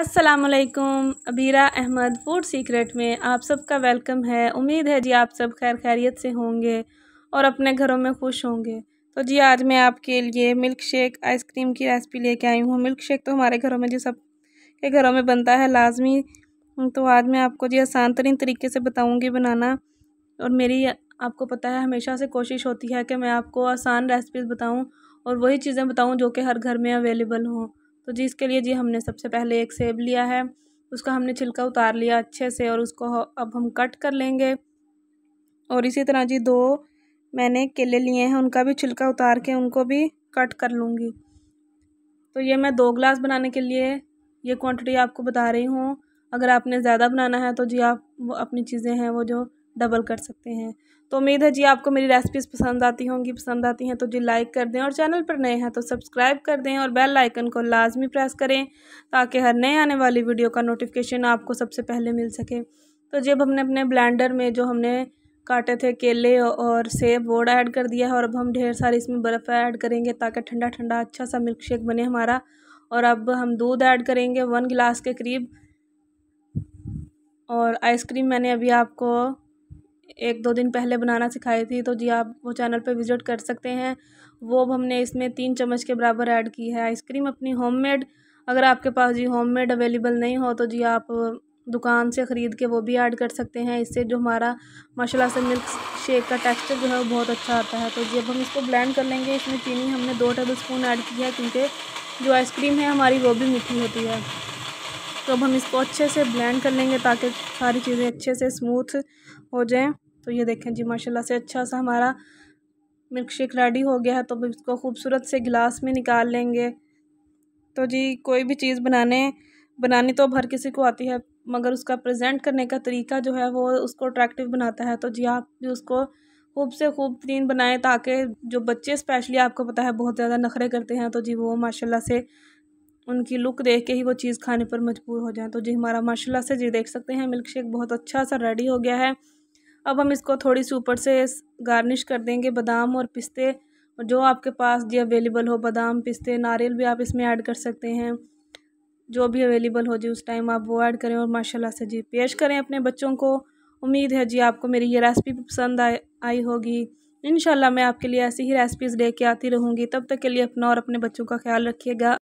असलकुम Abira Ahmad food secret में आप सबका वेलकम है उम्मीद है जी आप सब खैर खैरियत से होंगे और अपने घरों में खुश होंगे तो जी आज मैं आपके लिए मिल्क शेक आइसक्रीम की रेसिपी लेके आई हूँ मिल्क शेक तो हमारे घरों में जी सब के घरों में बनता है लाजमी तो आज मैं आपको जी आसान तरीन तरीके से बताऊँगी बनाना और मेरी आपको पता है हमेशा से कोशिश होती है कि मैं आपको आसान रेसिपीज़ बताऊँ और वही चीज़ें बताऊँ जो कि हर घर में अवेलेबल हों तो जी इसके लिए जी हमने सबसे पहले एक सेब लिया है उसका हमने छिलका उतार लिया अच्छे से और उसको अब हम कट कर लेंगे और इसी तरह जी दो मैंने केले लिए हैं उनका भी छिलका उतार के उनको भी कट कर लूँगी तो ये मैं दो ग्लास बनाने के लिए ये क्वांटिटी आपको बता रही हूँ अगर आपने ज़्यादा बनाना है तो जी आप वो अपनी चीज़ें हैं वो जो डबल कर सकते हैं तो उम्मीद है जी आपको मेरी रेसिपीज़ पसंद आती होंगी पसंद आती हैं तो जी लाइक कर दें और चैनल पर नए हैं तो सब्सक्राइब कर दें और बेल आइकन को लाजमी प्रेस करें ताकि हर नए आने वाली वीडियो का नोटिफिकेशन आपको सबसे पहले मिल सके तो जब हमने अपने ब्लेंडर में जो हमने काटे थे केले और सेब वोड ऐड कर दिया है और अब हम ढेर सारी इसमें बर्फ़ ऐड करेंगे ताकि ठंडा ठंडा अच्छा सा मिल्क शेक बने हमारा और अब हम दूध ऐड करेंगे वन गिलास के करीब और आइसक्रीम मैंने अभी आपको एक दो दिन पहले बनाना सिखाई थी तो जी आप वो चैनल पर विज़िट कर सकते हैं वो अब हमने इसमें तीन चम्मच के बराबर ऐड की है आइसक्रीम अपनी होममेड अगर आपके पास जी होममेड अवेलेबल नहीं हो तो जी आप दुकान से ख़रीद के वो भी ऐड कर सकते हैं इससे जो हमारा मसाला से मिल्क शेक का टेक्सचर जो है वो बहुत अच्छा आता है तो जी अब हम इसको ब्लेंड कर लेंगे इसमें चीनी हमने दो टेबल स्पून ऐड की है क्योंकि जो आइसक्रीम है हमारी वो भी मीठी होती है तो अब हम इसको अच्छे से ब्लेंड कर लेंगे ताकि सारी चीज़ें अच्छे से स्मूथ हो जाएँ तो ये देखें जी माशाल्लाह से अच्छा सा हमारा मिल्क शेक रेडी हो गया है तो इसको खूबसूरत से गिलास में निकाल लेंगे तो जी कोई भी चीज़ बनाने बनानी तो अब हर किसी को आती है मगर उसका प्रेजेंट करने का तरीका जो है वो उसको अट्रैक्टिव बनाता है तो जी आप भी उसको खूब से खूब तीन बनाएं ताकि जो बच्चे स्पेशली आपको पता है बहुत ज़्यादा नखरे करते हैं तो जी वो माशाल्लाह से उनकी लुक देख के ही वो चीज़ खाने पर मजबूर हो जाए तो जी हमारा माशाल्लाह से जी देख सकते हैं मिल्क शेक बहुत अच्छा सा रेडी हो गया है अब हम इसको थोड़ी सी ऊपर से गार्निश कर देंगे बादाम और पिस्ते जो आपके पास जी अवेलेबल हो बादाम पिस्ते नारियल भी आप इसमें ऐड कर सकते हैं जो भी अवेलेबल हो जी उस टाइम आप वो ऐड करें और माशाल्लाह से जी पेश करें अपने बच्चों को उम्मीद है जी आपको मेरी ये रेसिपी पसंद आ, आई होगी इन मैं आपके लिए ऐसी ही रेसिपीज़ लेके आती रहूँगी तब तक के लिए अपना और अपने बच्चों का ख्याल रखिएगा